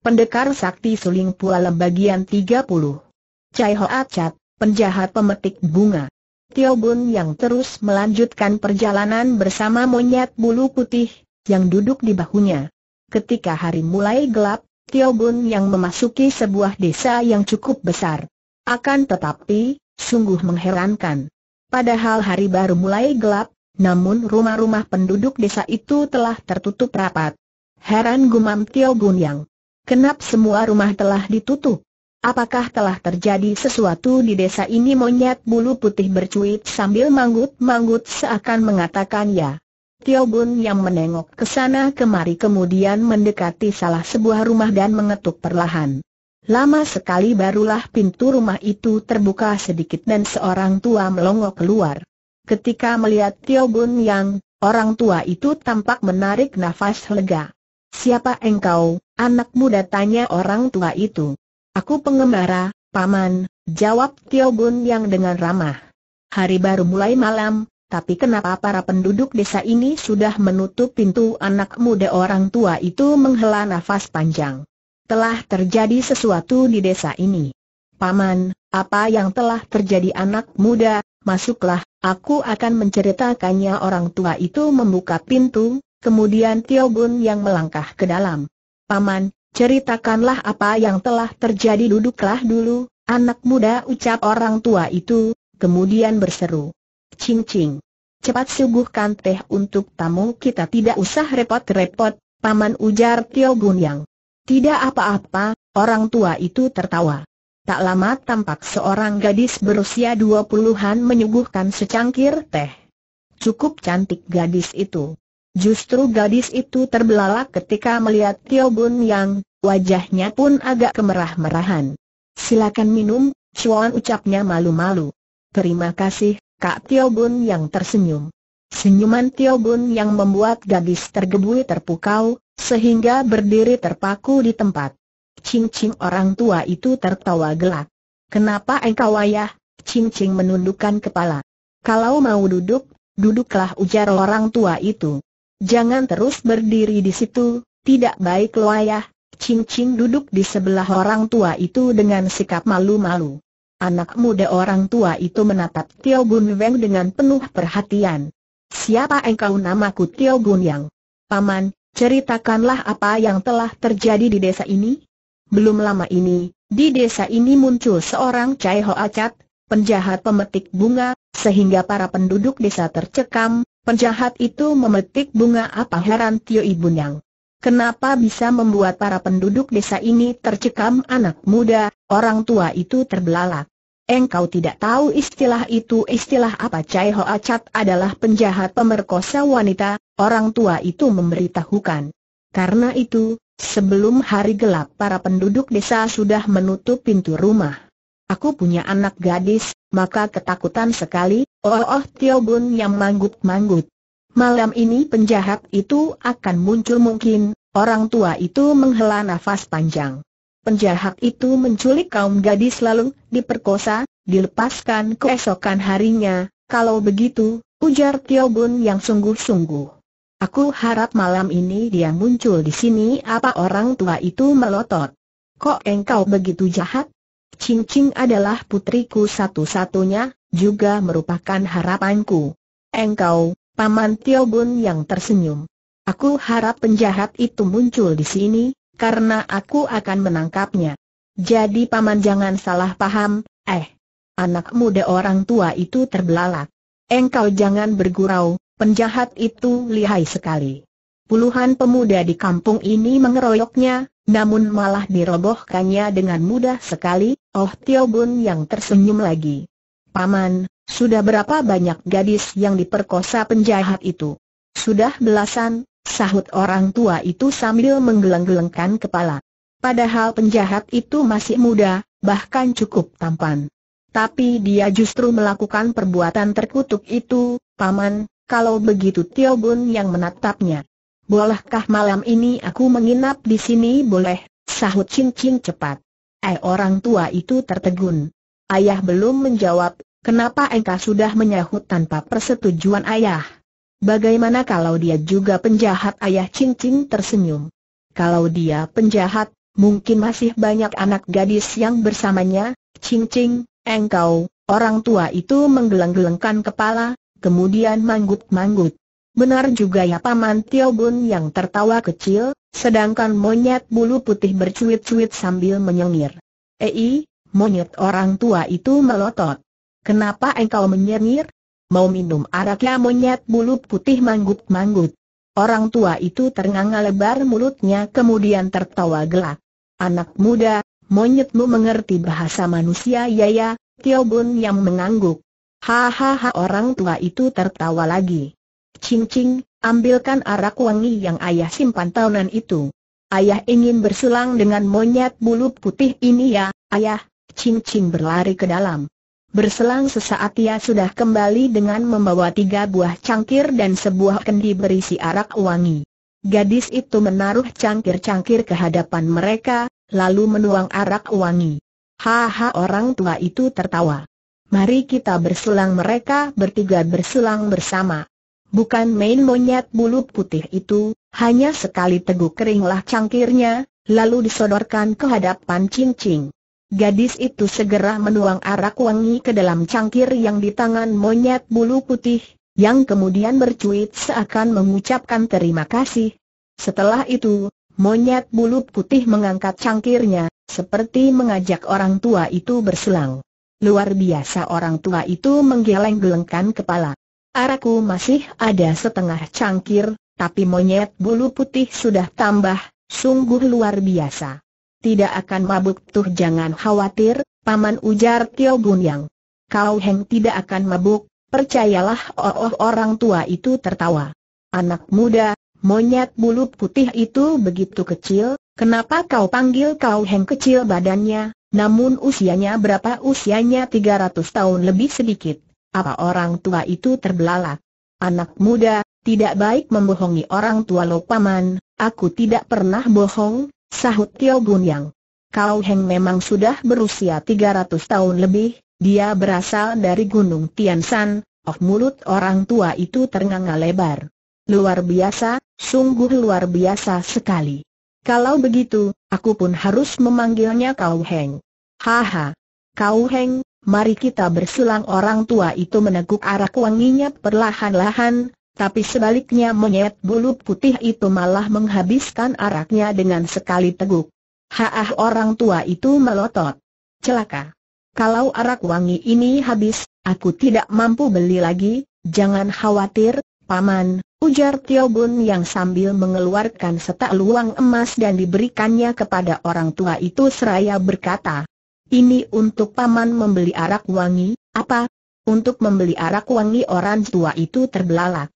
Pendekar Sakti Suling Pualem bagian 30. Chai Ho Acat, penjahat pemetik bunga. Tio Bun yang terus melanjutkan perjalanan bersama monyet bulu putih, yang duduk di bahunya. Ketika hari mulai gelap, Tio Bun yang memasuki sebuah desa yang cukup besar. Akan tetapi, sungguh mengherankan. Padahal hari baru mulai gelap, namun rumah-rumah penduduk desa itu telah tertutup rapat. Heran gumam Tio Bun yang. Kenap semua rumah telah ditutup? Apakah telah terjadi sesuatu di desa ini monyet bulu putih bercuit sambil manggut-manggut seakan mengatakan ya. Tio Bun yang menengok ke sana kemari kemudian mendekati salah sebuah rumah dan mengetuk perlahan. Lama sekali barulah pintu rumah itu terbuka sedikit dan seorang tua melongok keluar. Ketika melihat Tio Bun yang, orang tua itu tampak menarik nafas lega. Siapa engkau, anak muda tanya orang tua itu. Aku pengembara, paman, jawab Tio Bun yang dengan ramah. Hari baru mulai malam, tapi kenapa para penduduk desa ini sudah menutup pintu anak muda orang tua itu menghela nafas panjang. Telah terjadi sesuatu di desa ini. Paman, apa yang telah terjadi anak muda, masuklah, aku akan menceritakannya orang tua itu membuka pintu, kemudian Tio Bun yang melangkah ke dalam. Paman, ceritakanlah apa yang telah terjadi duduklah dulu, anak muda ucap orang tua itu, kemudian berseru. Cing cing. Cepat suguhkan teh untuk tamu kita tidak usah repot-repot, paman ujar Tio Bun yang. Tidak apa-apa, orang tua itu tertawa. Tak lama tampak seorang gadis berusia dua puluhan menyuguhkan secangkir teh. Cukup cantik gadis itu. Justru gadis itu terbelalak ketika melihat Tio Bun Yang, wajahnya pun agak kemerah-merahan. Silakan minum, Chuan ucapnya malu-malu. Terima kasih, Kak Tio Bun Yang tersenyum. Senyuman Tio Bun Yang membuat gadis tergebui terpukau, sehingga berdiri terpaku di tempat. Cing-cing orang tua itu tertawa gelak. Kenapa engkau ayah? Cing-cing menundukkan kepala. Kalau mau duduk, duduklah ujar orang tua itu. Jangan terus berdiri di situ, tidak baik loh ayah. Cing Cing duduk di sebelah orang tua itu dengan sikap malu-malu. Anak muda orang tua itu menatap Tio Gun Weng dengan penuh perhatian. Siapa engkau namaku Tio Gun Yang? Paman, ceritakanlah apa yang telah terjadi di desa ini? Belum lama ini, di desa ini muncul seorang cai Ho Acat, penjahat pemetik bunga, sehingga para penduduk desa tercekam, Penjahat itu memetik bunga apa heran Tio Ibu Nyang. Kenapa bisa membuat para penduduk desa ini tercekam anak muda, orang tua itu terbelalak? Engkau tidak tahu istilah itu istilah apa Chai ho acat adalah penjahat pemerkosa wanita, orang tua itu memberitahukan. Karena itu, sebelum hari gelap para penduduk desa sudah menutup pintu rumah. Aku punya anak gadis, maka ketakutan sekali, Oh, oh Tio Bun yang manggut-manggut. Malam ini penjahat itu akan muncul mungkin, orang tua itu menghela nafas panjang. Penjahat itu menculik kaum gadis lalu, diperkosa, dilepaskan keesokan harinya, kalau begitu, ujar Tio Bun yang sungguh-sungguh. Aku harap malam ini dia muncul di sini apa orang tua itu melotot. Kok engkau begitu jahat? Cing Cing adalah putriku satu-satunya, juga merupakan harapanku. Engkau, Paman Tio yang tersenyum. Aku harap penjahat itu muncul di sini, karena aku akan menangkapnya. Jadi Paman jangan salah paham, eh. Anak muda orang tua itu terbelalak. Engkau jangan bergurau, penjahat itu lihai sekali. Puluhan pemuda di kampung ini mengeroyoknya, namun malah dirobohkannya dengan mudah sekali, Oh Tio yang tersenyum lagi. Paman, sudah berapa banyak gadis yang diperkosa penjahat itu? Sudah belasan, sahut orang tua itu sambil menggeleng-gelengkan kepala. Padahal penjahat itu masih muda, bahkan cukup tampan. Tapi dia justru melakukan perbuatan terkutuk itu, Paman, kalau begitu Tio Bun yang menatapnya. Bolehkah malam ini aku menginap di sini boleh, sahut Cing cepat. Eh orang tua itu tertegun. Ayah belum menjawab, kenapa engkau sudah menyahut tanpa persetujuan ayah? Bagaimana kalau dia juga penjahat ayah cincin tersenyum? Kalau dia penjahat, mungkin masih banyak anak gadis yang bersamanya, cincin, engkau, orang tua itu menggeleng-gelengkan kepala, kemudian manggut-manggut. Benar juga ya Paman Tio Bun yang tertawa kecil, sedangkan monyet bulu putih bercuit-cuit sambil menyengir. Ei, Monyet orang tua itu melotot. Kenapa engkau menyengir? Mau minum araknya monyet bulu putih manggut-manggut. Orang tua itu ternganga lebar mulutnya kemudian tertawa gelak. Anak muda, monyetmu mengerti bahasa manusia ya ya, Tio Bun yang mengangguk. Hahaha orang tua itu tertawa lagi. Cing Cing, ambilkan arak wangi yang ayah simpan tahunan itu. Ayah ingin bersulang dengan monyet bulu putih ini ya, ayah, Cincin berlari ke dalam. Berselang sesaat ia sudah kembali dengan membawa tiga buah cangkir dan sebuah kendi berisi arak wangi. Gadis itu menaruh cangkir-cangkir ke hadapan mereka, lalu menuang arak wangi. Haha orang tua itu tertawa. Mari kita berselang mereka bertiga berselang bersama. Bukan main monyet bulu putih itu, hanya sekali teguk keringlah cangkirnya, lalu disodorkan ke hadapan cincin. Gadis itu segera menuang arak wangi ke dalam cangkir yang di tangan monyet bulu putih, yang kemudian bercuit seakan mengucapkan terima kasih. Setelah itu, monyet bulu putih mengangkat cangkirnya, seperti mengajak orang tua itu berselang. Luar biasa orang tua itu menggeleng-gelengkan kepala. Araku masih ada setengah cangkir, tapi monyet bulu putih sudah tambah, sungguh luar biasa tidak akan mabuk tuh jangan khawatir, paman ujar Tio Yang. Kau Heng tidak akan mabuk, percayalah oh, oh orang tua itu tertawa. Anak muda, monyet bulu putih itu begitu kecil, kenapa kau panggil kau Heng kecil badannya, namun usianya berapa usianya 300 tahun lebih sedikit. Apa orang tua itu terbelalak? Anak muda, tidak baik membohongi orang tua lo paman, aku tidak pernah bohong, Sahut Tio Bunyang. Kau Heng memang sudah berusia 300 tahun lebih, dia berasal dari Gunung Tian Tiansan, oh mulut orang tua itu ternganga lebar. Luar biasa, sungguh luar biasa sekali. Kalau begitu, aku pun harus memanggilnya Kau Heng. Haha. Kau Heng, mari kita bersilang orang tua itu meneguk arah wanginya perlahan-lahan, tapi sebaliknya monyet bulu putih itu malah menghabiskan araknya dengan sekali teguk. Haah orang tua itu melotot. Celaka. Kalau arak wangi ini habis, aku tidak mampu beli lagi, jangan khawatir, paman, ujar Tio Bun yang sambil mengeluarkan setak luang emas dan diberikannya kepada orang tua itu seraya berkata. Ini untuk paman membeli arak wangi, apa? Untuk membeli arak wangi orang tua itu terbelalak.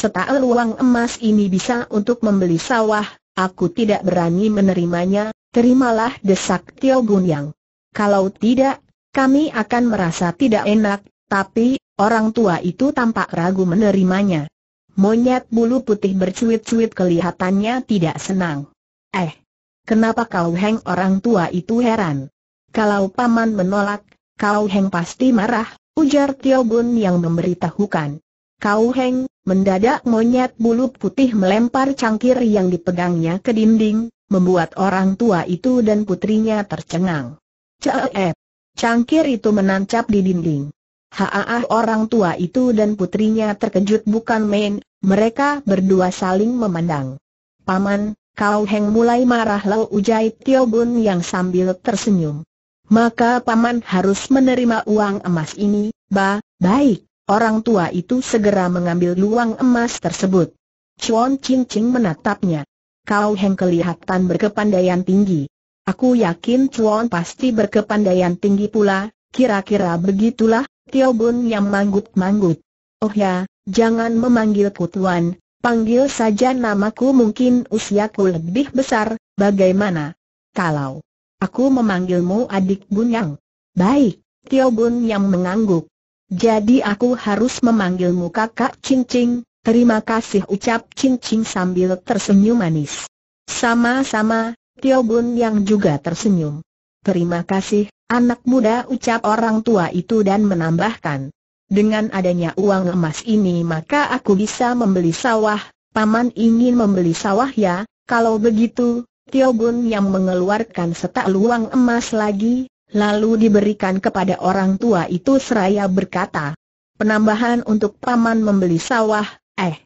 Setahu uang emas ini bisa untuk membeli sawah, aku tidak berani menerimanya, terimalah desak Tio Gun Yang. Kalau tidak, kami akan merasa tidak enak, tapi, orang tua itu tampak ragu menerimanya. Monyet bulu putih bercuit-cuit kelihatannya tidak senang. Eh, kenapa kau heng orang tua itu heran? Kalau paman menolak, kau heng pasti marah, ujar Tio Gun yang memberitahukan. Kau Heng, mendadak monyet bulu putih melempar cangkir yang dipegangnya ke dinding, membuat orang tua itu dan putrinya tercengang. Ceep! Cangkir itu menancap di dinding. Haah orang tua itu dan putrinya terkejut bukan main, mereka berdua saling memandang. Paman, Kau Heng mulai marah lalu Ujai Tio Bun yang sambil tersenyum. Maka paman harus menerima uang emas ini, ba, baik. Orang tua itu segera mengambil luang emas tersebut. Chuan Ching Ching menatapnya. Kau Heng kelihatan berkepandaian tinggi. Aku yakin Chuan pasti berkepandaian tinggi pula, kira-kira begitulah, Tio Bun yang manggut-manggut. Oh ya, jangan memanggilku Tuan, panggil saja namaku mungkin usiaku lebih besar, bagaimana? Kalau aku memanggilmu adik Bunyang. Baik, Tio Bun yang mengangguk. Jadi aku harus memanggilmu kakak cincing, terima kasih ucap cincing sambil tersenyum manis. Sama-sama, Tio Bun yang juga tersenyum. Terima kasih, anak muda ucap orang tua itu dan menambahkan. Dengan adanya uang emas ini maka aku bisa membeli sawah, paman ingin membeli sawah ya, kalau begitu, Tio Bun yang mengeluarkan setak luang emas lagi, lalu diberikan kepada orang tua itu seraya berkata, penambahan untuk paman membeli sawah, eh,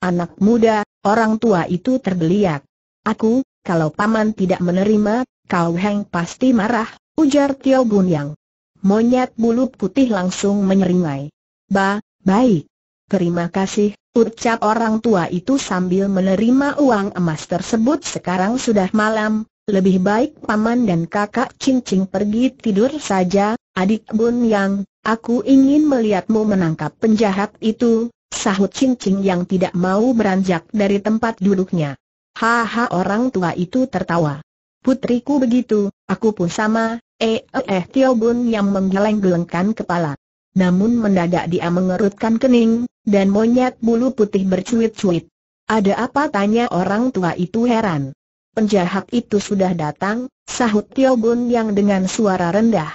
anak muda, orang tua itu terbeliak. Aku, kalau paman tidak menerima, kau Heng pasti marah, ujar Tio Bunyang. Monyet bulu putih langsung menyeringai. Ba, baik. Terima kasih, ucap orang tua itu sambil menerima uang emas tersebut sekarang sudah malam, lebih baik paman dan kakak cincing pergi tidur saja, adik bun yang, aku ingin melihatmu menangkap penjahat itu, sahut cincing yang tidak mau beranjak dari tempat duduknya. Haha orang tua itu tertawa. Putriku begitu, aku pun sama, eh eh, eh Tio Bun yang menggeleng-gelengkan kepala. Namun mendadak dia mengerutkan kening, dan monyet bulu putih bercuit-cuit. Ada apa tanya orang tua itu heran penjahat itu sudah datang, sahut Tio Bun yang dengan suara rendah.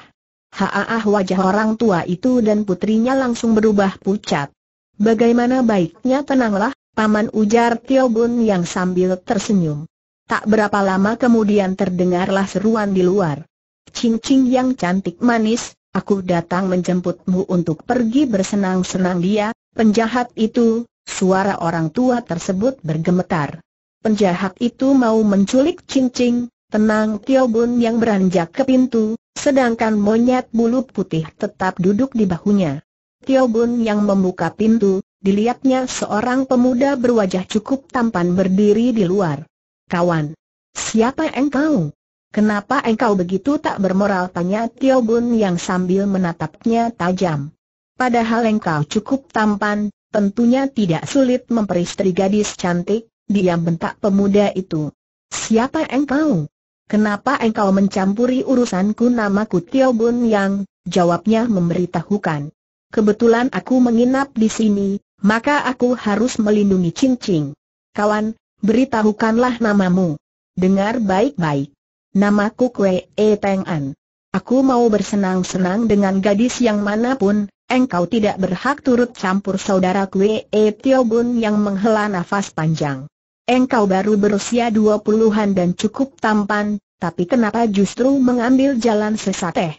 Haah wajah orang tua itu dan putrinya langsung berubah pucat. Bagaimana baiknya tenanglah, paman ujar Tio Bun yang sambil tersenyum. Tak berapa lama kemudian terdengarlah seruan di luar. Cing-cing yang cantik manis, aku datang menjemputmu untuk pergi bersenang-senang dia, penjahat itu, suara orang tua tersebut bergemetar penjahat itu mau menculik cincin, tenang Tio Bun yang beranjak ke pintu, sedangkan monyet bulu putih tetap duduk di bahunya. Tio Bun yang membuka pintu, dilihatnya seorang pemuda berwajah cukup tampan berdiri di luar. Kawan, siapa engkau? Kenapa engkau begitu tak bermoral? Tanya Tio Bun yang sambil menatapnya tajam. Padahal engkau cukup tampan, tentunya tidak sulit memperistri gadis cantik, Diam bentak pemuda itu. Siapa engkau? Kenapa engkau mencampuri urusanku namaku Tio Bun Yang? Jawabnya memberitahukan. Kebetulan aku menginap di sini, maka aku harus melindungi cincin. Kawan, beritahukanlah namamu. Dengar baik-baik. Namaku Kwe E Teng An. Aku mau bersenang-senang dengan gadis yang manapun, engkau tidak berhak turut campur saudara Kwe E Tio Bun yang menghela nafas panjang engkau baru berusia dua puluhan dan cukup tampan, tapi kenapa justru mengambil jalan sesat eh?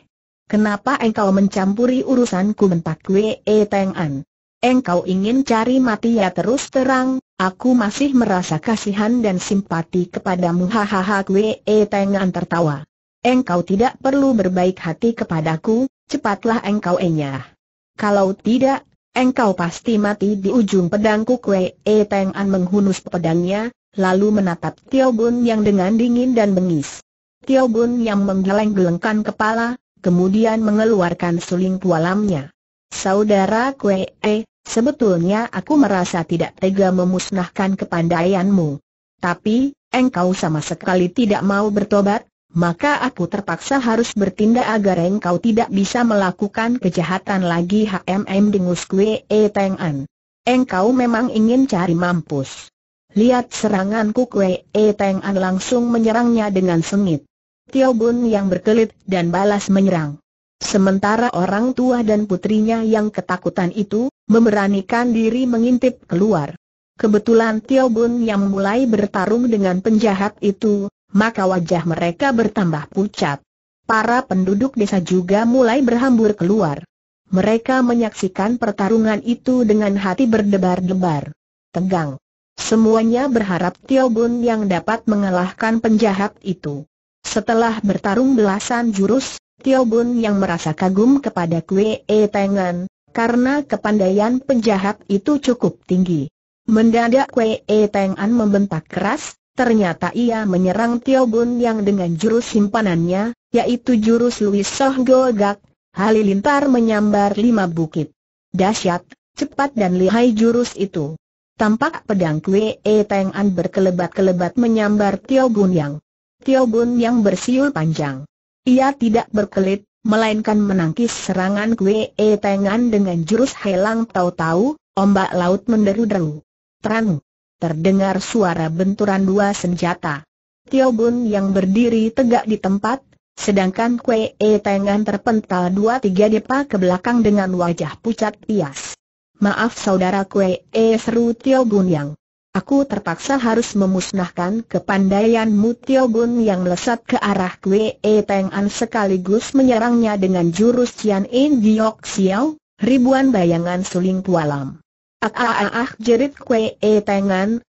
Kenapa engkau mencampuri urusanku bentak Wee Teng An? Engkau ingin cari mati ya terus terang, aku masih merasa kasihan dan simpati kepadamu hahaha Wee Teng An tertawa. Engkau tidak perlu berbaik hati kepadaku, cepatlah engkau enyah. Kalau tidak, Engkau pasti mati di ujung pedangku Kue E teng An menghunus pedangnya, lalu menatap Tio Bun yang dengan dingin dan bengis. Tio Bun yang menggeleng-gelengkan kepala, kemudian mengeluarkan suling pualamnya. Saudara Kue E, sebetulnya aku merasa tidak tega memusnahkan kepandaianmu. Tapi, engkau sama sekali tidak mau bertobat, maka aku terpaksa harus bertindak agar engkau tidak bisa melakukan kejahatan lagi HMM dengus kue e An. Engkau memang ingin cari mampus. Lihat seranganku kue e An langsung menyerangnya dengan sengit. Tio Bun yang berkelit dan balas menyerang. Sementara orang tua dan putrinya yang ketakutan itu, memberanikan diri mengintip keluar. Kebetulan Tio Bun yang mulai bertarung dengan penjahat itu, maka wajah mereka bertambah pucat. Para penduduk desa juga mulai berhambur keluar. Mereka menyaksikan pertarungan itu dengan hati berdebar-debar. Tegang. Semuanya berharap Tio Bun yang dapat mengalahkan penjahat itu. Setelah bertarung belasan jurus, Tio Bun yang merasa kagum kepada Kue E Tengan, karena kepandaian penjahat itu cukup tinggi. Mendadak Kue E Tengan membentak keras, Ternyata ia menyerang Tio Bun yang dengan jurus simpanannya, yaitu jurus Louis Soh Golgak, Halilintar menyambar lima bukit. Dasyat, cepat dan lihai jurus itu. Tampak pedang Kwe E Teng An berkelebat-kelebat menyambar Tio Bun yang. Tio Bun yang bersiul panjang. Ia tidak berkelit, melainkan menangkis serangan Kwe E Teng An dengan jurus Helang tau-tau, ombak laut menderu-deru. Terang terdengar suara benturan dua senjata. Tio Bun yang berdiri tegak di tempat, sedangkan Kue E Tengan terpental dua tiga depa ke belakang dengan wajah pucat pias. Maaf saudara Kue E seru Tio Bun yang. Aku terpaksa harus memusnahkan kepandaianmu Tio Bun yang lesat ke arah Kwe E Teng sekaligus menyerangnya dengan jurus Cian In Giok Xiao, ribuan bayangan suling pualam. Ah ah ah, ah jerit kue e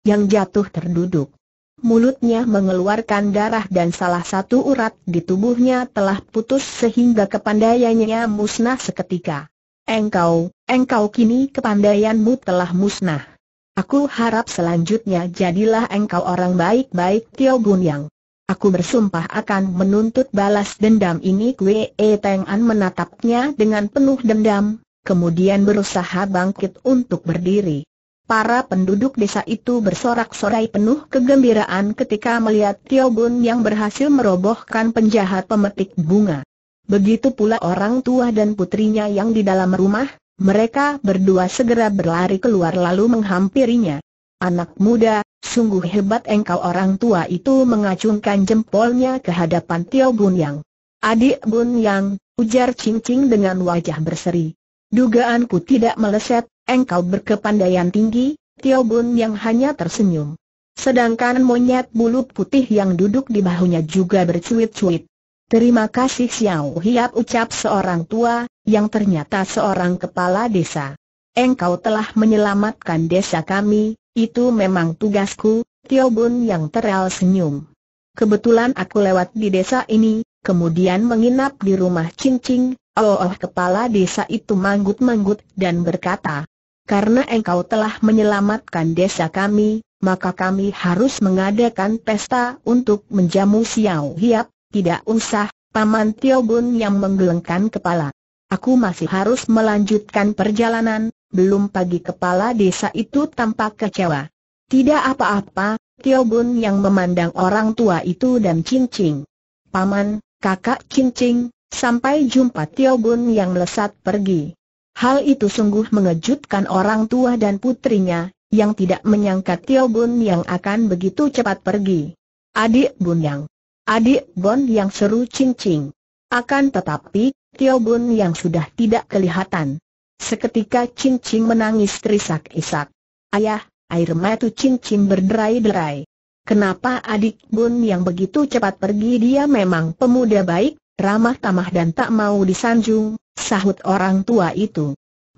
yang jatuh terduduk. Mulutnya mengeluarkan darah dan salah satu urat di tubuhnya telah putus sehingga kepandaiannya musnah seketika. Engkau, engkau kini kepandaianmu telah musnah. Aku harap selanjutnya jadilah engkau orang baik-baik Tio Gunyang. Aku bersumpah akan menuntut balas dendam ini Kue Tengan menatapnya dengan penuh dendam, kemudian berusaha bangkit untuk berdiri. Para penduduk desa itu bersorak-sorai penuh kegembiraan ketika melihat Tio Bun yang berhasil merobohkan penjahat pemetik bunga. Begitu pula orang tua dan putrinya yang di dalam rumah, mereka berdua segera berlari keluar lalu menghampirinya. Anak muda, sungguh hebat engkau orang tua itu mengacungkan jempolnya ke hadapan Tio Bun Yang. Adik Bun Yang, ujar Cing dengan wajah berseri. Dugaanku tidak meleset, engkau berkepandaian tinggi, Tio Bun yang hanya tersenyum. Sedangkan monyet bulu putih yang duduk di bahunya juga bercuit-cuit. Terima kasih Xiao Hiap ucap seorang tua, yang ternyata seorang kepala desa. Engkau telah menyelamatkan desa kami, itu memang tugasku, Tio Bun yang teral senyum. Kebetulan aku lewat di desa ini, kemudian menginap di rumah cincing, Oh, kepala desa itu manggut-manggut dan berkata, karena engkau telah menyelamatkan desa kami, maka kami harus mengadakan pesta untuk menjamu Xiao Hiap, tidak usah, Paman Tio Bun yang menggelengkan kepala. Aku masih harus melanjutkan perjalanan, belum pagi kepala desa itu tampak kecewa. Tidak apa-apa, Tio Bun yang memandang orang tua itu dan Cing Paman, kakak Cing Sampai jumpa Tio Bun yang melesat pergi. Hal itu sungguh mengejutkan orang tua dan putrinya, yang tidak menyangka Tio Bun yang akan begitu cepat pergi. Adik Bun Yang. Adik Bun yang seru cincing. Akan tetapi, Tio Bun yang sudah tidak kelihatan. Seketika cincing menangis terisak-isak. Ayah, air mata cincing berderai-derai. Kenapa adik Bun yang begitu cepat pergi dia memang pemuda baik, ramah tamah dan tak mau disanjung, sahut orang tua itu.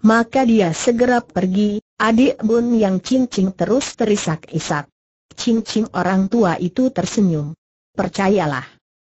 Maka dia segera pergi, adik bun yang cincin terus terisak-isak. Cincin orang tua itu tersenyum. Percayalah.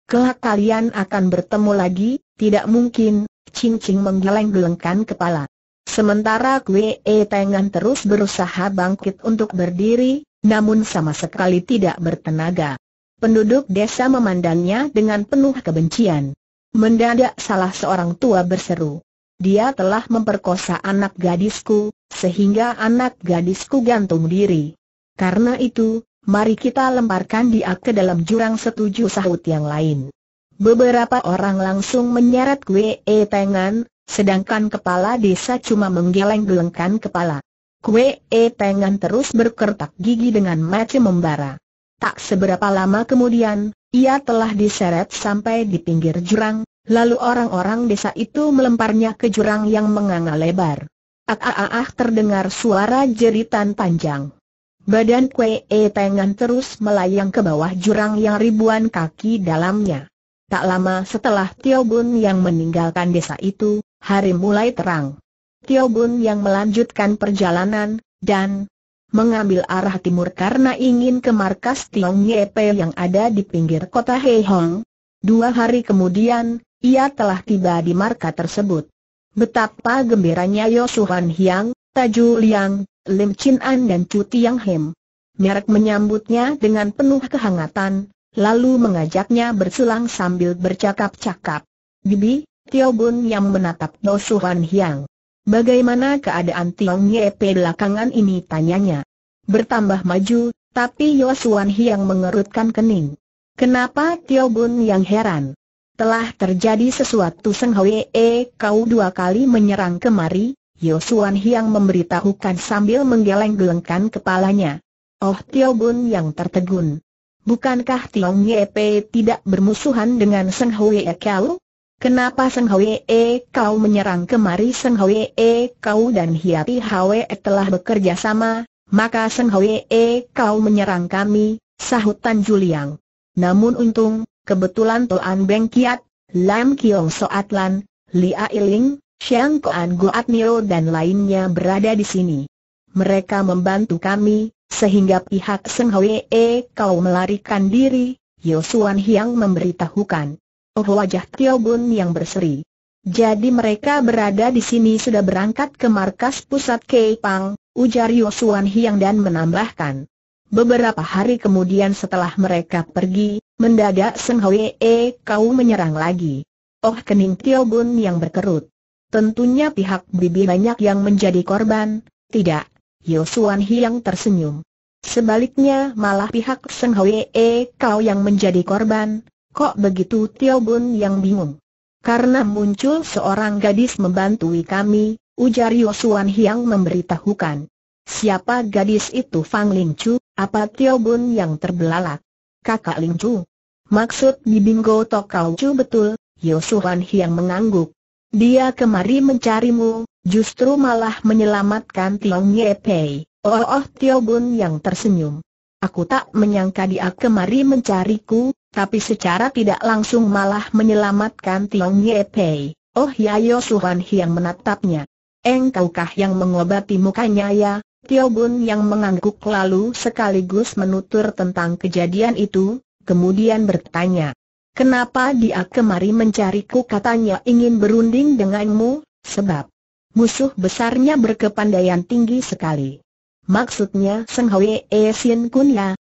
Kelak kalian akan bertemu lagi, tidak mungkin, cincin menggeleng-gelengkan kepala. Sementara Kwe e Tengan terus berusaha bangkit untuk berdiri, namun sama sekali tidak bertenaga. Penduduk desa memandangnya dengan penuh kebencian. Mendadak salah seorang tua berseru. Dia telah memperkosa anak gadisku, sehingga anak gadisku gantung diri. Karena itu, mari kita lemparkan dia ke dalam jurang setuju sahut yang lain. Beberapa orang langsung menyeret kue e tengan, sedangkan kepala desa cuma menggeleng-gelengkan kepala. Kue e tengan terus berkertak gigi dengan macam membara. Tak seberapa lama kemudian, ia telah diseret sampai di pinggir jurang, lalu orang-orang desa itu melemparnya ke jurang yang menganga lebar. Ah terdengar suara jeritan panjang. Badan Kue E Tengan terus melayang ke bawah jurang yang ribuan kaki dalamnya. Tak lama setelah Tio Bun yang meninggalkan desa itu, hari mulai terang. Tio Bun yang melanjutkan perjalanan, dan, mengambil arah timur karena ingin ke markas Tiong Yepe yang ada di pinggir kota Heihong. Dua hari kemudian, ia telah tiba di marka tersebut. Betapa gembiranya Yosuhan Hiang, Taju Liang, Lim Chin An dan Chu Tiang Hem. Merek menyambutnya dengan penuh kehangatan, lalu mengajaknya berselang sambil bercakap-cakap. Bibi, Tio Bun yang menatap Yosuhan Hiang. Bagaimana keadaan Tiong Yepe belakangan ini tanyanya? Bertambah maju, tapi Yosuan Hiang mengerutkan kening. Kenapa Tio Bun yang heran? Telah terjadi sesuatu Seng Hwee kau dua kali menyerang kemari, Yosuan Hiang memberitahukan sambil menggeleng-gelengkan kepalanya. Oh Tio Bun yang tertegun. Bukankah Tiong Yepe tidak bermusuhan dengan Seng Hwee kau? Kenapa Seng Hwee kau menyerang kemari Seng Hwee kau dan Hiapi Hwe e telah bekerja sama, maka Seng Hwee kau menyerang kami, sahut Tan Juliang. Namun untung, kebetulan Toan Beng Kiat, Lam Kiong Soat Lan, Lia Iling, Xiang Koan Goat Nio dan lainnya berada di sini. Mereka membantu kami, sehingga pihak Seng Hwee kau melarikan diri, Yosuan Hiang memberitahukan. Oh wajah Tio Bun yang berseri. Jadi mereka berada di sini sudah berangkat ke markas pusat Keipang, ujar Yosuan Hiang dan menambahkan. Beberapa hari kemudian setelah mereka pergi, mendadak Seng Hwee kau menyerang lagi. Oh kening Tio Bun yang berkerut. Tentunya pihak bibi banyak yang menjadi korban, tidak. Yosuan Hiang tersenyum. Sebaliknya malah pihak Seng Hwee kau yang menjadi korban, Kok begitu Tio Bun yang bingung? Karena muncul seorang gadis membantui kami, ujar Yosuan Hiang memberitahukan. Siapa gadis itu Fang Lingcu, apa Tio Bun yang terbelalak? Kakak Lingcu. Maksud Bibinggo Tokau Chu betul, Yosuan Hiang mengangguk. Dia kemari mencarimu, justru malah menyelamatkan Tiong Ye Pei. Oh, oh Tio Bun yang tersenyum. Aku tak menyangka dia kemari mencariku, tapi secara tidak langsung malah menyelamatkan Tiong Ye Pei. Oh ya Yo Suhan yang menatapnya. Engkaukah yang mengobati mukanya ya? Tio Bun yang mengangguk lalu sekaligus menutur tentang kejadian itu, kemudian bertanya. Kenapa dia kemari mencariku katanya ingin berunding denganmu, sebab musuh besarnya berkepandaian tinggi sekali. Maksudnya Seng Hwee Sien Kun ya,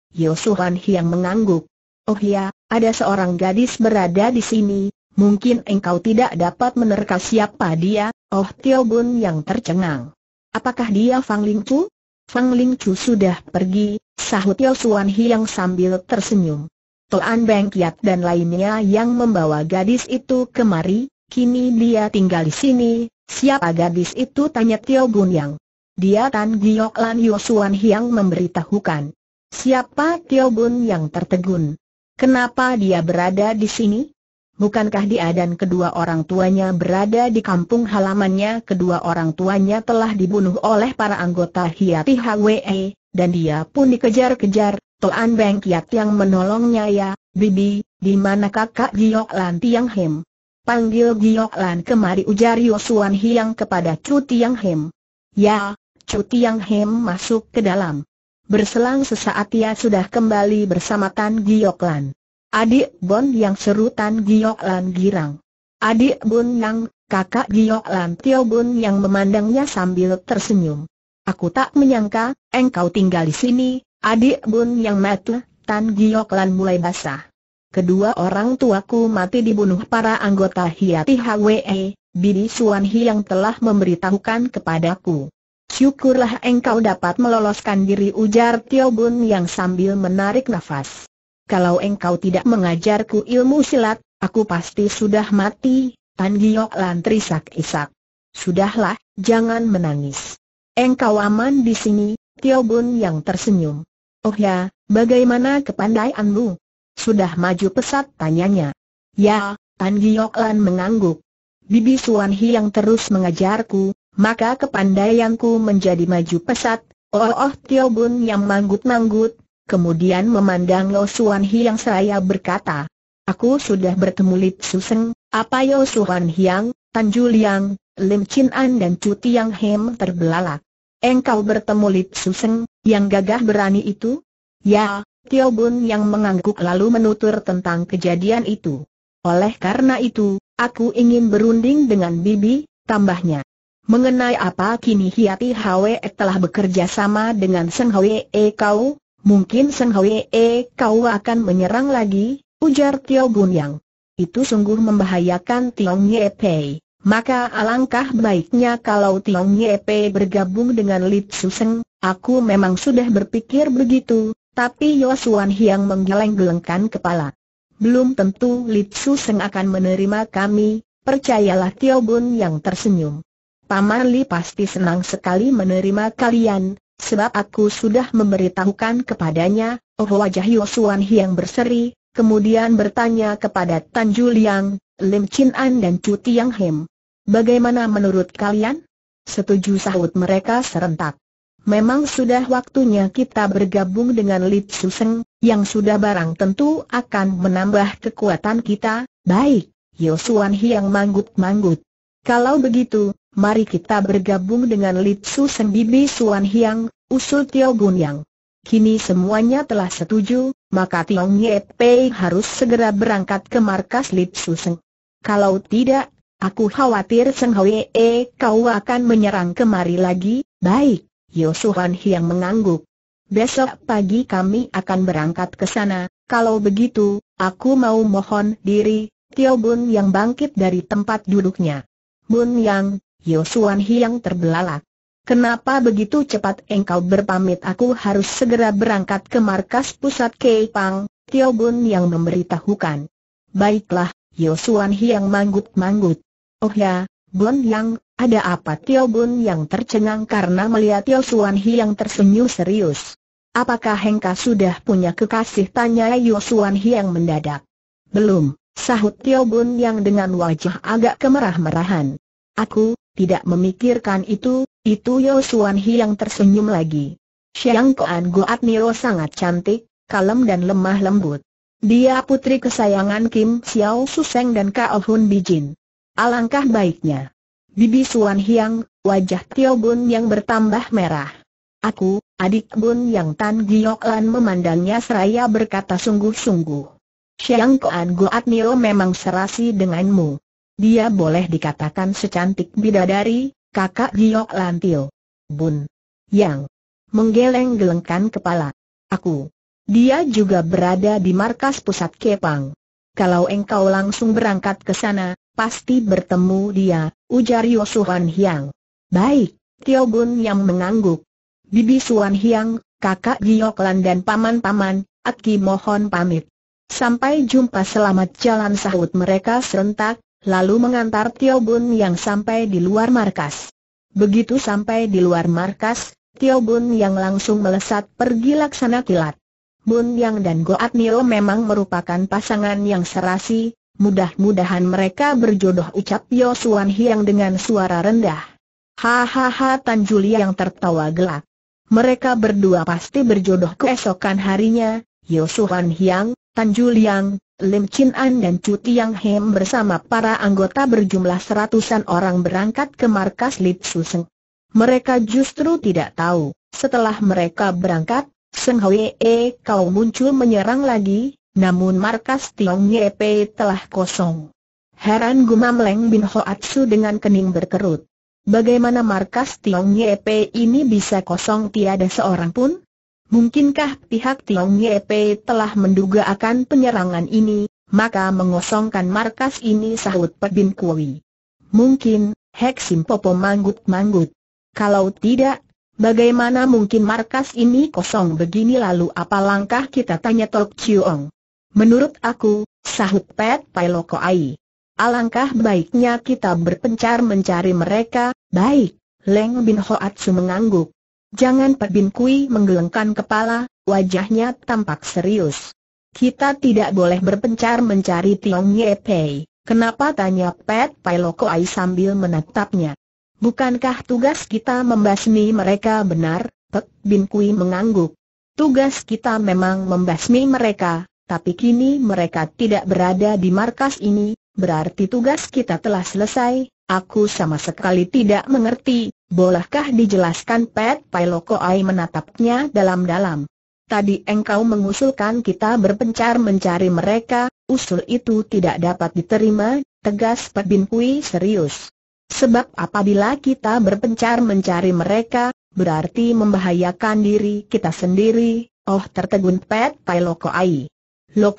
Han Hiang mengangguk. Oh ya, ada seorang gadis berada di sini, mungkin engkau tidak dapat menerka siapa dia, Oh Tio Bun yang tercengang. Apakah dia Fang Ling Chu? Fang Ling Chu sudah pergi, sahut Han Hiang sambil tersenyum. Toan Beng Kiat dan lainnya yang membawa gadis itu kemari, kini dia tinggal di sini, siapa gadis itu tanya Tio Bun Yang. Dia Tan Giok Lan Yosuan Hiang memberitahukan. Siapa Tio Bun yang tertegun? Kenapa dia berada di sini? Bukankah dia dan kedua orang tuanya berada di kampung halamannya? Kedua orang tuanya telah dibunuh oleh para anggota Hiati Hwe, dan dia pun dikejar-kejar. Toan Beng Kiat yang menolongnya ya, Bibi, di mana kakak Giok Lan Tiang Hem? Panggil Giok Lan kemari ujar Yosuan Hiang kepada Cu Tiang Hem. Ya, Cu Tiang Hem masuk ke dalam. Berselang sesaat ia sudah kembali bersama Tan Giok Lan. Adik Bon yang seru Tan Giok Lan girang. Adik Bun Yang, kakak Giok Lan Tio Bun yang memandangnya sambil tersenyum. Aku tak menyangka, engkau tinggal di sini, adik Bun Yang Matle, Tan Giok Lan mulai basah. Kedua orang tuaku mati dibunuh para anggota Hiati Hwe, Bini Suan Hi yang telah memberitahukan kepadaku. Syukurlah engkau dapat meloloskan diri ujar Tio Bun yang sambil menarik nafas. Kalau engkau tidak mengajarku ilmu silat, aku pasti sudah mati, Tan Giok Lan terisak-isak. Sudahlah, jangan menangis. Engkau aman di sini, Tio Bun yang tersenyum. Oh ya, bagaimana kepandaianmu? Sudah maju pesat tanyanya. Ya, Tan Giok Lan mengangguk. Bibi Suan Hi yang terus mengajarku, maka kepandaianku menjadi maju pesat, oh oh Tio Bun yang manggut-manggut, kemudian memandang Lo Suan yang saya berkata, aku sudah bertemu Lip Suseng, apa Yo Suan Hiang, Tan Liang, Lim Chin An dan Chu Tiang Hem terbelalak. Engkau bertemu Lip Suseng, yang gagah berani itu? Ya, Tio Bun yang mengangguk lalu menutur tentang kejadian itu. Oleh karena itu, aku ingin berunding dengan Bibi, tambahnya. Mengenai apa kini Hiati Hwe telah bekerja sama dengan Seng Hwe e Kau, mungkin Seng Hwe e Kau akan menyerang lagi, ujar Tio Yang. Itu sungguh membahayakan Tiong Ye Pei. Maka alangkah baiknya kalau Tiong Ye Pei bergabung dengan Lip Su Seng, aku memang sudah berpikir begitu, tapi Yosuan Hiang menggeleng-gelengkan kepala. Belum tentu Lip Su Seng akan menerima kami, percayalah Tio Bun yang tersenyum. Paman Li pasti senang sekali menerima kalian, sebab aku sudah memberitahukan kepadanya, oh wajah Yosuan Hiang berseri, kemudian bertanya kepada Tan Juliang, Lim Chin An dan Chu Tiang Hem. Bagaimana menurut kalian? Setuju sahut mereka serentak. Memang sudah waktunya kita bergabung dengan Lip Suseng, yang sudah barang tentu akan menambah kekuatan kita, baik, Yosuan Hiang manggut-manggut. Kalau begitu, mari kita bergabung dengan Litsu Sembibi Suan Hiang, usul Tio Gun Yang. Kini semuanya telah setuju, maka Tiong Ye Pei harus segera berangkat ke markas Litsu Seng. Kalau tidak, aku khawatir Seng Hwe e, kau akan menyerang kemari lagi, baik, Suan Hiang mengangguk. Besok pagi kami akan berangkat ke sana, kalau begitu, aku mau mohon diri, Tio Bun yang bangkit dari tempat duduknya. Bun Yang, Yosuan Hiang terbelalak. Kenapa begitu cepat engkau berpamit aku harus segera berangkat ke markas pusat Keipang, Tio Bun yang memberitahukan. Baiklah, Yosuan Hiang manggut-manggut. Oh ya, Bun Yang, ada apa Tio Bun yang tercengang karena melihat Yosuan Hiang tersenyum serius. Apakah Hengka sudah punya kekasih tanya Yosuan Hiang mendadak. Belum, sahut Tio Bun yang dengan wajah agak kemerah-merahan. Aku, tidak memikirkan itu, itu Yo Suan Hi yang tersenyum lagi. Xiang Koan Goat Niro sangat cantik, kalem dan lemah lembut. Dia putri kesayangan Kim Xiao Suseng dan Kao Hun Bijin. Alangkah baiknya. Bibi Suan Hiang, wajah Tio Bun yang bertambah merah. Aku, adik Bun Yang Tan Giok Lan memandangnya seraya berkata sungguh-sungguh. Xiang Koan Goat Niro memang serasi denganmu. Dia boleh dikatakan secantik bidadari, kakak Giok Lantil. Bun. Yang. Menggeleng-gelengkan kepala. Aku. Dia juga berada di markas pusat Kepang. Kalau engkau langsung berangkat ke sana, pasti bertemu dia, ujar Yosuhan Hiang. Baik, Tio Bun yang mengangguk. Bibi Suan Hiang, kakak Lan dan paman-paman, Aki mohon pamit. Sampai jumpa selamat jalan sahut mereka serentak, lalu mengantar Tio Bun yang sampai di luar markas. Begitu sampai di luar markas, Tio Bun yang langsung melesat pergi laksana kilat. Bun Yang dan Goat Nio memang merupakan pasangan yang serasi, mudah-mudahan mereka berjodoh ucap Yo Suan Hiang dengan suara rendah. Hahaha Tan Juli yang tertawa gelak. Mereka berdua pasti berjodoh keesokan harinya, Yo Suan Hiang, Tan Juliang, Lim Chin An dan Chu Tiang Hem bersama para anggota berjumlah seratusan orang berangkat ke markas Lip Su Seng. Mereka justru tidak tahu, setelah mereka berangkat, Seng E kau muncul menyerang lagi, namun markas Tiong Pe telah kosong. Heran gumam Leng Bin Ho Hoatsu dengan kening berkerut. Bagaimana markas Tiong Pe ini bisa kosong tiada seorang pun? Mungkinkah pihak Tiong telah menduga akan penyerangan ini, maka mengosongkan markas ini sahut Bin Kui. Mungkin, Hek Simpopo manggut-manggut. Kalau tidak, bagaimana mungkin markas ini kosong begini lalu apa langkah kita tanya Tok Chiong? Menurut aku, sahut Pet Pai Loko Ai. Alangkah baiknya kita berpencar mencari mereka, baik, Leng Bin Hoatsu mengangguk. Jangan Pak Bin Kui menggelengkan kepala, wajahnya tampak serius. Kita tidak boleh berpencar mencari Tiong Ye Pei. Kenapa tanya Pet Pai Loko Ai sambil menatapnya. Bukankah tugas kita membasmi mereka benar? Pek Bin Kui mengangguk. Tugas kita memang membasmi mereka, tapi kini mereka tidak berada di markas ini, berarti tugas kita telah selesai. Aku sama sekali tidak mengerti, Bolehkah dijelaskan Pet Ai menatapnya dalam-dalam? Tadi engkau mengusulkan kita berpencar mencari mereka, usul itu tidak dapat diterima, tegas Pet Bin Kui serius. Sebab apabila kita berpencar mencari mereka, berarti membahayakan diri kita sendiri, oh tertegun Pet Loko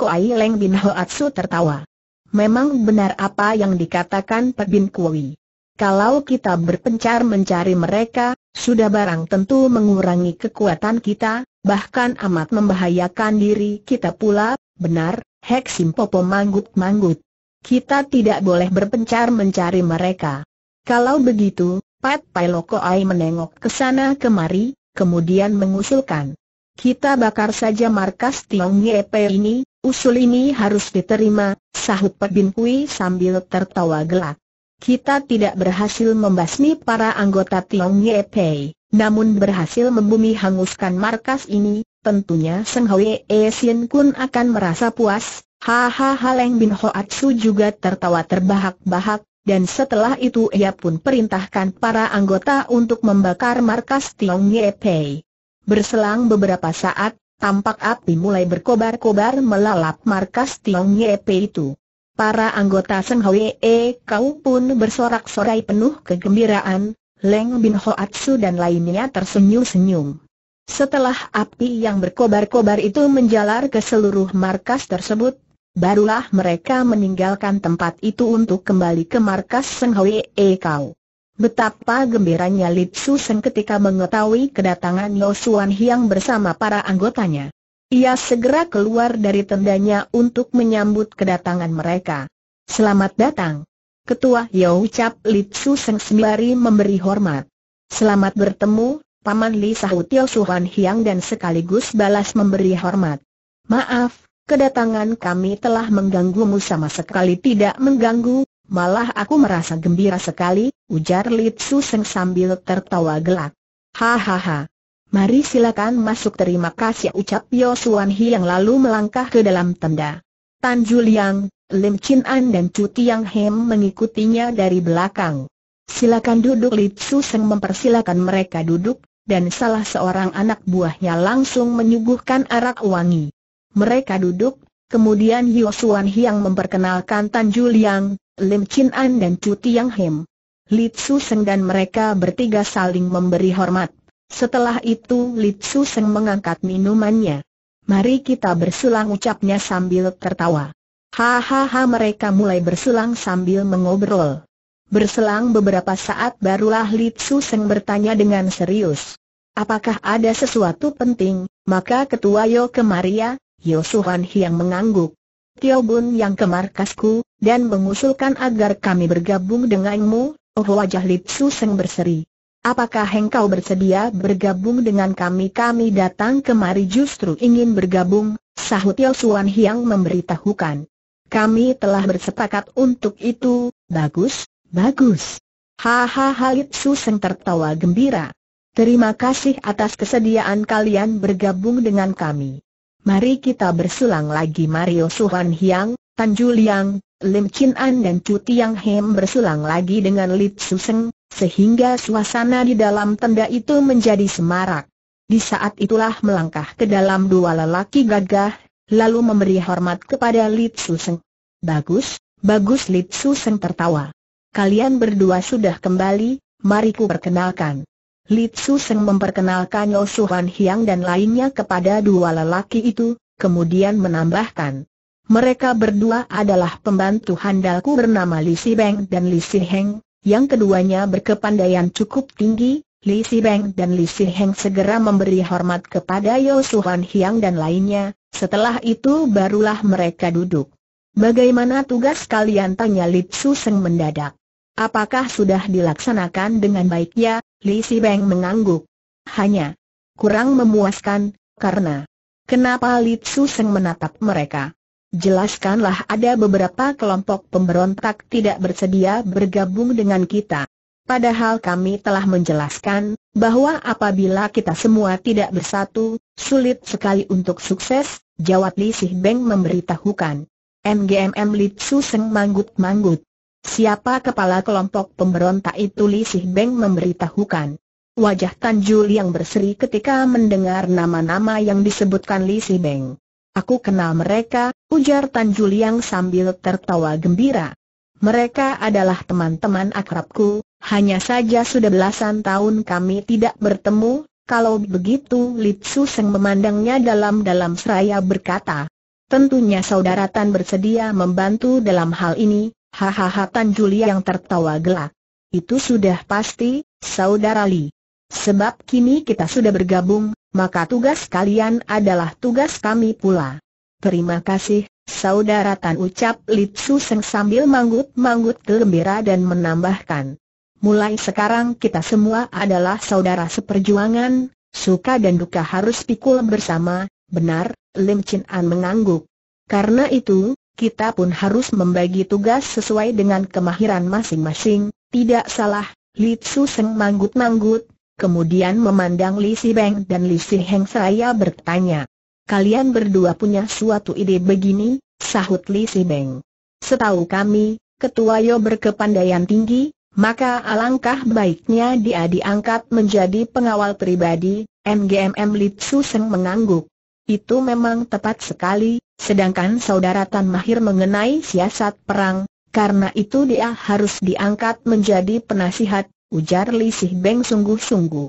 Ai Leng Bin Hoatsu tertawa. Memang benar apa yang dikatakan Pet Bin Kui. Kalau kita berpencar mencari mereka, sudah barang tentu mengurangi kekuatan kita, bahkan amat membahayakan diri kita pula, benar, Hek Popo manggut-manggut. Kita tidak boleh berpencar mencari mereka. Kalau begitu, Pat Pailoko Ai menengok ke sana kemari, kemudian mengusulkan. Kita bakar saja markas Tiong Yepe ini, usul ini harus diterima, sahut Pebin Kui sambil tertawa gelak. Kita tidak berhasil membasmi para anggota Tiong Ye Pei, namun berhasil membumi hanguskan markas ini, tentunya Seng Hwe E Sien Kun akan merasa puas. Hahaha Leng Bin Hoatsu juga tertawa terbahak-bahak, dan setelah itu ia pun perintahkan para anggota untuk membakar markas Tiong Ye Pei. Berselang beberapa saat, tampak api mulai berkobar-kobar melalap markas Tiong Ye Pei itu. Para anggota Seng Hwee kau pun bersorak-sorai penuh kegembiraan, Leng Bin Hoatsu dan lainnya tersenyum-senyum. Setelah api yang berkobar-kobar itu menjalar ke seluruh markas tersebut, barulah mereka meninggalkan tempat itu untuk kembali ke markas Seng Hwee Kau. Betapa gembiranya Lip Su Seng ketika mengetahui kedatangan Yosuan Suan Hiang bersama para anggotanya. Ia segera keluar dari tendanya untuk menyambut kedatangan mereka. Selamat datang. Ketua Yau Cap Li Seng sembari memberi hormat. Selamat bertemu, Paman Li sahut Yau Suhan Hiang dan sekaligus balas memberi hormat. Maaf, kedatangan kami telah mengganggumu sama sekali tidak mengganggu, malah aku merasa gembira sekali, ujar Li Seng sambil tertawa gelak. Hahaha, Mari silakan masuk terima kasih ucap Yosuan yang lalu melangkah ke dalam tenda. Tan Juliang, Lim Chin An dan Chu Tiang Hem mengikutinya dari belakang. Silakan duduk Li Tzu Seng mempersilakan mereka duduk, dan salah seorang anak buahnya langsung menyuguhkan arak wangi. Mereka duduk, kemudian Yosuan yang memperkenalkan Tan Juliang, Lim Chin An dan Chu Tiang Hem. Li Tzu Seng dan mereka bertiga saling memberi hormat. Setelah itu Li Su Seng mengangkat minumannya. Mari kita bersulang ucapnya sambil tertawa. Hahaha mereka mulai bersulang sambil mengobrol. Berselang beberapa saat barulah Li Su Seng bertanya dengan serius. Apakah ada sesuatu penting? Maka ketua Yo Kemaria, Yo Suhan Hiang mengangguk. Tio Bun yang ke markasku, dan mengusulkan agar kami bergabung denganmu, oh wajah Li Su Seng berseri. Apakah engkau bersedia bergabung dengan kami? Kami datang kemari justru ingin bergabung, sahut Yosuan Hiang memberitahukan. Kami telah bersepakat untuk itu, bagus, bagus. Hahaha Halid Suseng tertawa gembira. Terima kasih atas kesediaan kalian bergabung dengan kami. Mari kita bersulang lagi Mario Suhan Hiang, Tan Juliang, Lim Chin An dan Cuti Yang Hem bersulang lagi dengan Lit Suseng, sehingga suasana di dalam tenda itu menjadi semarak. Di saat itulah melangkah ke dalam dua lelaki gagah, lalu memberi hormat kepada Lit Suseng. Bagus, bagus Lit Suseng tertawa. Kalian berdua sudah kembali, mari ku perkenalkan. Lit Suseng memperkenalkan Yo Hyang dan lainnya kepada dua lelaki itu, kemudian menambahkan. Mereka berdua adalah pembantu handalku bernama Li Si Beng dan Li Si Heng, yang keduanya berkepandaian cukup tinggi, Li Beng dan Li Si Heng segera memberi hormat kepada Yo Han Hiang dan lainnya, setelah itu barulah mereka duduk. Bagaimana tugas kalian tanya Li Su Seng mendadak? Apakah sudah dilaksanakan dengan baik ya? Li Beng mengangguk. Hanya kurang memuaskan, karena kenapa Li Su Seng menatap mereka? Jelaskanlah ada beberapa kelompok pemberontak tidak bersedia bergabung dengan kita. Padahal kami telah menjelaskan, bahwa apabila kita semua tidak bersatu, sulit sekali untuk sukses, jawab Li Sih Beng memberitahukan. MGMM Li Su Seng manggut-manggut. Siapa kepala kelompok pemberontak itu Li Sih Beng memberitahukan. Wajah Tan Jul yang berseri ketika mendengar nama-nama yang disebutkan Li Sih Beng. Aku kenal mereka, ujar Tan Juliang sambil tertawa gembira. Mereka adalah teman-teman akrabku, hanya saja sudah belasan tahun kami tidak bertemu, kalau begitu Lip Seng memandangnya dalam-dalam seraya berkata. Tentunya saudara Tan bersedia membantu dalam hal ini, hahaha Tan Julia yang tertawa gelak. Itu sudah pasti, saudara Li. Sebab kini kita sudah bergabung, maka tugas kalian adalah tugas kami pula. Terima kasih, saudara Tan ucap Litsu Seng sambil manggut-manggut gembira dan menambahkan. Mulai sekarang kita semua adalah saudara seperjuangan, suka dan duka harus pikul bersama, benar, Lim Chin An mengangguk. Karena itu, kita pun harus membagi tugas sesuai dengan kemahiran masing-masing, tidak salah, Litsu Seng manggut-manggut, kemudian memandang Li Si Beng dan Li Si Heng saya bertanya. Kalian berdua punya suatu ide begini, sahut Li Si Beng. Setahu kami, ketua Yo berkepandaian tinggi, maka alangkah baiknya dia diangkat menjadi pengawal pribadi, MGMM Lip Seng mengangguk. Itu memang tepat sekali, sedangkan saudara Tan Mahir mengenai siasat perang, karena itu dia harus diangkat menjadi penasihat, ujar Li Sih Beng sungguh-sungguh.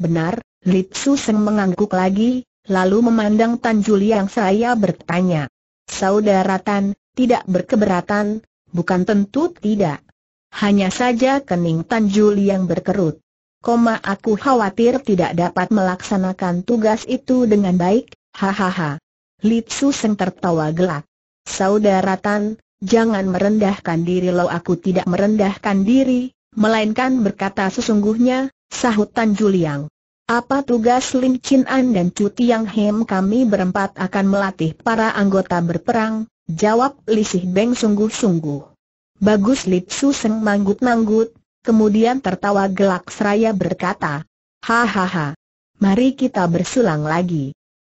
Benar, Li Tsu Seng mengangguk lagi, lalu memandang Tan yang saya bertanya. Saudara Tan, tidak berkeberatan, bukan tentu tidak. Hanya saja kening Tan yang berkerut. Koma aku khawatir tidak dapat melaksanakan tugas itu dengan baik, hahaha. Li Tsu Seng tertawa gelak. Saudara Tan, jangan merendahkan diri lo aku tidak merendahkan diri, melainkan berkata sesungguhnya, sahut Tan Juliang. Apa tugas Lim Chin An dan Chu Tiang Hem kami berempat akan melatih para anggota berperang, jawab Li Sih Beng sungguh-sungguh. Bagus Li Su Seng manggut-manggut, kemudian tertawa gelak seraya berkata, Hahaha, mari kita bersulang lagi.